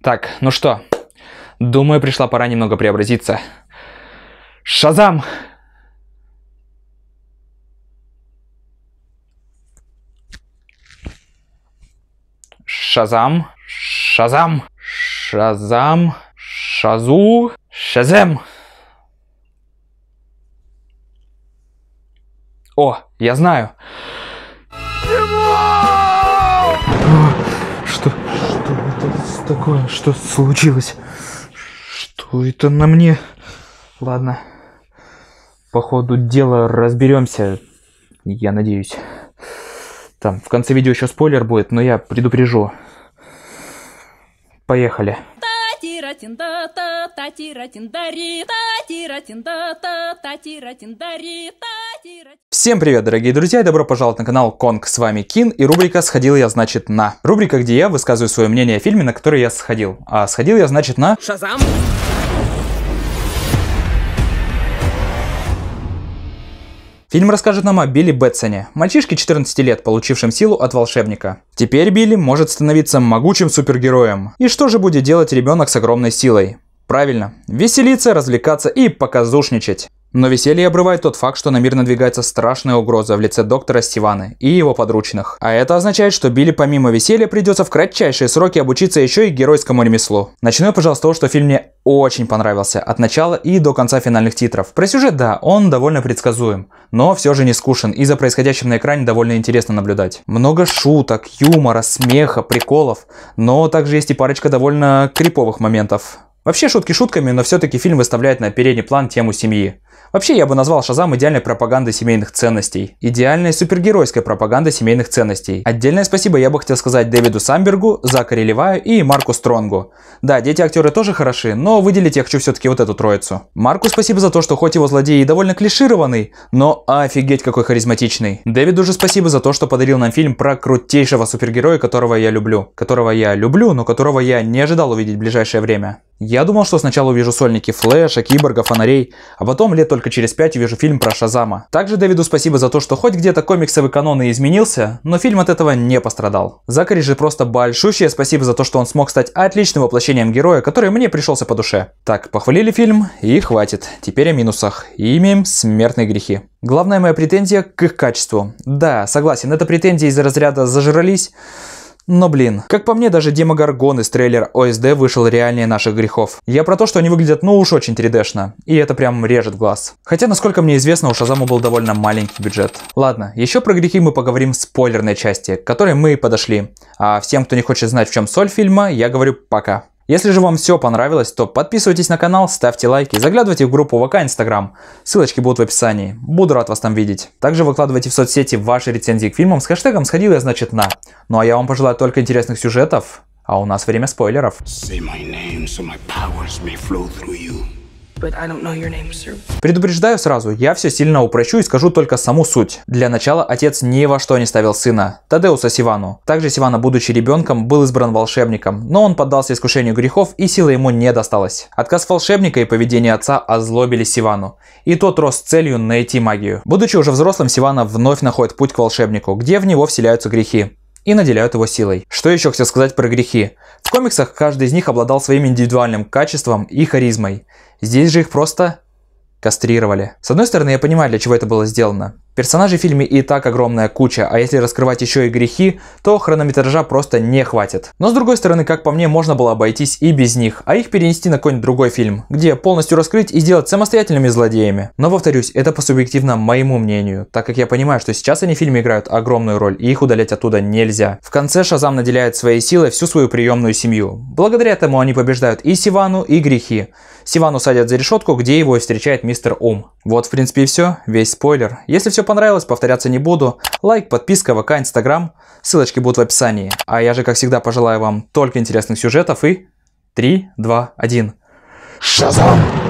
Так, ну что, думаю, пришла пора немного преобразиться. Шазам! Шазам, Шазам, Шазам, Шазу, Шазем. О, я знаю. такое? Что случилось? Что это на мне? Ладно. По ходу дела разберемся. Я надеюсь. Там в конце видео еще спойлер будет, но я предупрежу. Поехали. Татиратинда, татиратиндари, татиратинда, татиратиндари, татиратиндари. Всем привет, дорогие друзья, и добро пожаловать на канал Конг, с вами Кин, и рубрика «Сходил я, значит, на». Рубрика, где я высказываю свое мнение о фильме, на который я сходил. А сходил я, значит, на... Шазам! Фильм расскажет нам о Билли Бэтсоне, мальчишке 14 лет, получившем силу от волшебника. Теперь Билли может становиться могучим супергероем. И что же будет делать ребенок с огромной силой? Правильно, веселиться, развлекаться и показушничать. Но веселье обрывает тот факт, что на мир надвигается страшная угроза в лице доктора Стивана и его подручных. А это означает, что Билли помимо веселья придется в кратчайшие сроки обучиться еще и геройскому ремеслу. Начну я, пожалуйста, с того, что фильм мне очень понравился от начала и до конца финальных титров. Про сюжет, да, он довольно предсказуем, но все же не скушен и за происходящим на экране довольно интересно наблюдать. Много шуток, юмора, смеха, приколов, но также есть и парочка довольно криповых моментов. Вообще шутки шутками, но все-таки фильм выставляет на передний план тему семьи. Вообще я бы назвал Шазам идеальной пропагандой семейных ценностей. Идеальной супергеройской пропагандой семейных ценностей. Отдельное спасибо я бы хотел сказать Дэвиду Самбергу, Закари Леваю и Марку Стронгу. Да, дети-актеры тоже хороши, но выделить я хочу все-таки вот эту троицу. Марку спасибо за то, что хоть его злодей и довольно клишированный, но офигеть какой харизматичный. Дэвиду же спасибо за то, что подарил нам фильм про крутейшего супергероя, которого я люблю. Которого я люблю, но которого я не ожидал увидеть в ближайшее время. Я думал, что сначала увижу сольники Флэша, Киборга, Фонарей, а потом лет только через пять увижу фильм про Шазама. Также Дэвиду спасибо за то, что хоть где-то комиксовый канон и изменился, но фильм от этого не пострадал. Закари же просто большущее спасибо за то, что он смог стать отличным воплощением героя, который мне пришелся по душе. Так, похвалили фильм и хватит. Теперь о минусах. И имеем смертные грехи. Главная моя претензия к их качеству. Да, согласен, это претензии из разряда «зажрались», но блин, как по мне, даже Демогоргон из трейлера ОСД вышел реальнее наших грехов. Я про то, что они выглядят ну уж очень 3D-шно, и это прям режет глаз. Хотя, насколько мне известно, у Шазама был довольно маленький бюджет. Ладно, еще про грехи мы поговорим в спойлерной части, к которой мы и подошли. А всем, кто не хочет знать, в чем соль фильма, я говорю пока. Если же вам все понравилось, то подписывайтесь на канал, ставьте лайки, заглядывайте в группу ВК Инстаграм. Ссылочки будут в описании. Буду рад вас там видеть. Также выкладывайте в соцсети ваши рецензии к фильмам с хэштегом «Сходил я, значит, на». Ну а я вам пожелаю только интересных сюжетов, а у нас время спойлеров. Say my name, so my Предупреждаю сразу, я все сильно упрощу и скажу только саму суть. Для начала отец ни во что не ставил сына, Тадеуса Сивану. Также Сивана, будучи ребенком, был избран волшебником, но он поддался искушению грехов и сила ему не досталась. Отказ волшебника и поведение отца озлобили Сивану, и тот рос с целью найти магию. Будучи уже взрослым, Сивана вновь находит путь к волшебнику, где в него вселяются грехи и наделяют его силой. Что еще хотел сказать про грехи? В комиксах каждый из них обладал своим индивидуальным качеством и харизмой. Здесь же их просто кастрировали. С одной стороны, я понимаю, для чего это было сделано. Персонажей в фильме и так огромная куча, а если раскрывать еще и грехи, то хронометража просто не хватит. Но с другой стороны, как по мне, можно было обойтись и без них, а их перенести на какой-нибудь другой фильм, где полностью раскрыть и сделать самостоятельными злодеями. Но повторюсь, это по субъективно моему мнению, так как я понимаю, что сейчас они в фильме играют огромную роль, и их удалять оттуда нельзя. В конце Шазам наделяет своей силой всю свою приемную семью. Благодаря этому они побеждают и Сивану, и грехи. Сивану садят за решетку, где его встречает мистер Ум. Вот, в принципе, и все. Весь спойлер. Если все понравилось, повторяться не буду. Лайк, подписка, ВК, Инстаграм. Ссылочки будут в описании. А я же, как всегда, пожелаю вам только интересных сюжетов и... 3, 2, 1. Шазам!